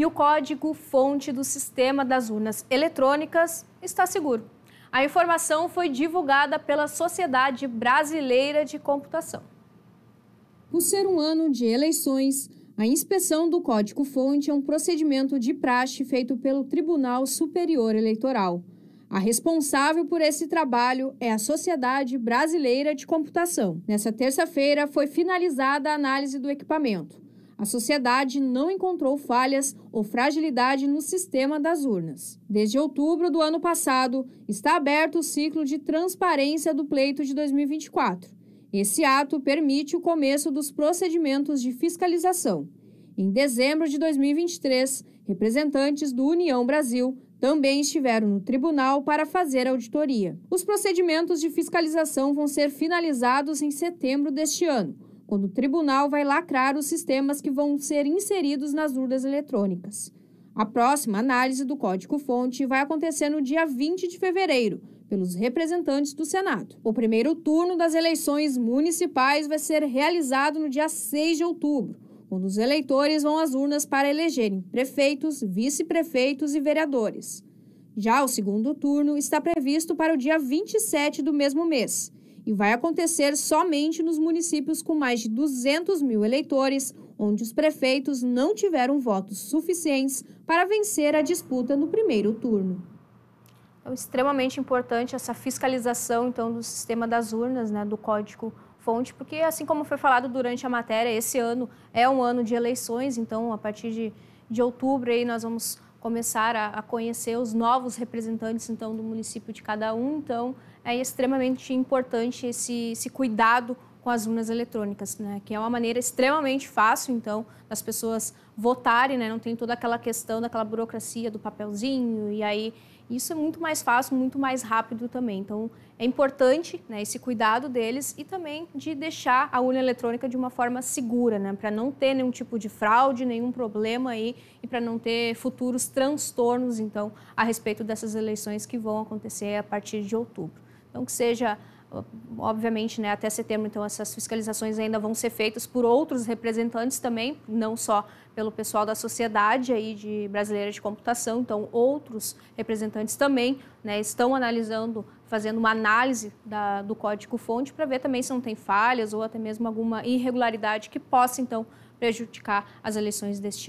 e o código-fonte do sistema das urnas eletrônicas está seguro. A informação foi divulgada pela Sociedade Brasileira de Computação. Por ser um ano de eleições, a inspeção do código-fonte é um procedimento de praxe feito pelo Tribunal Superior Eleitoral. A responsável por esse trabalho é a Sociedade Brasileira de Computação. Nessa terça-feira foi finalizada a análise do equipamento. A sociedade não encontrou falhas ou fragilidade no sistema das urnas. Desde outubro do ano passado, está aberto o ciclo de transparência do pleito de 2024. Esse ato permite o começo dos procedimentos de fiscalização. Em dezembro de 2023, representantes do União Brasil também estiveram no tribunal para fazer auditoria. Os procedimentos de fiscalização vão ser finalizados em setembro deste ano quando o tribunal vai lacrar os sistemas que vão ser inseridos nas urnas eletrônicas. A próxima análise do código-fonte vai acontecer no dia 20 de fevereiro, pelos representantes do Senado. O primeiro turno das eleições municipais vai ser realizado no dia 6 de outubro, quando os eleitores vão às urnas para elegerem prefeitos, vice-prefeitos e vereadores. Já o segundo turno está previsto para o dia 27 do mesmo mês e vai acontecer somente nos municípios com mais de 200 mil eleitores, onde os prefeitos não tiveram votos suficientes para vencer a disputa no primeiro turno. É extremamente importante essa fiscalização então do sistema das urnas, né, do código fonte, porque assim como foi falado durante a matéria, esse ano é um ano de eleições, então a partir de, de outubro aí nós vamos começar a, a, conhecer os novos representantes então do município de cada um. Então é extremamente importante esse, esse cuidado com as urnas eletrônicas, né? que é uma maneira extremamente fácil, então, das pessoas votarem, né? não tem toda aquela questão daquela burocracia do papelzinho, e aí isso é muito mais fácil, muito mais rápido também. Então, é importante né, esse cuidado deles e também de deixar a urna eletrônica de uma forma segura, né? para não ter nenhum tipo de fraude, nenhum problema aí, e para não ter futuros transtornos, então, a respeito dessas eleições que vão acontecer a partir de outubro. Então, que seja obviamente, né, até setembro, então essas fiscalizações ainda vão ser feitas por outros representantes também, não só pelo pessoal da sociedade aí de brasileira de computação, então outros representantes também né, estão analisando, fazendo uma análise da, do código-fonte para ver também se não tem falhas ou até mesmo alguma irregularidade que possa então prejudicar as eleições deste ano.